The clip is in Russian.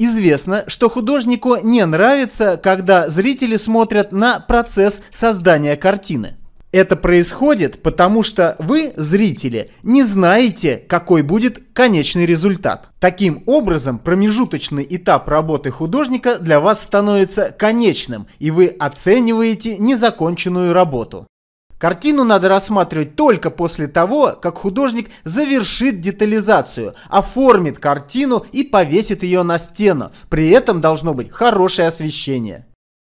Известно, что художнику не нравится, когда зрители смотрят на процесс создания картины. Это происходит потому, что вы, зрители, не знаете, какой будет конечный результат. Таким образом, промежуточный этап работы художника для вас становится конечным, и вы оцениваете незаконченную работу. Картину надо рассматривать только после того, как художник завершит детализацию, оформит картину и повесит ее на стену. При этом должно быть хорошее освещение.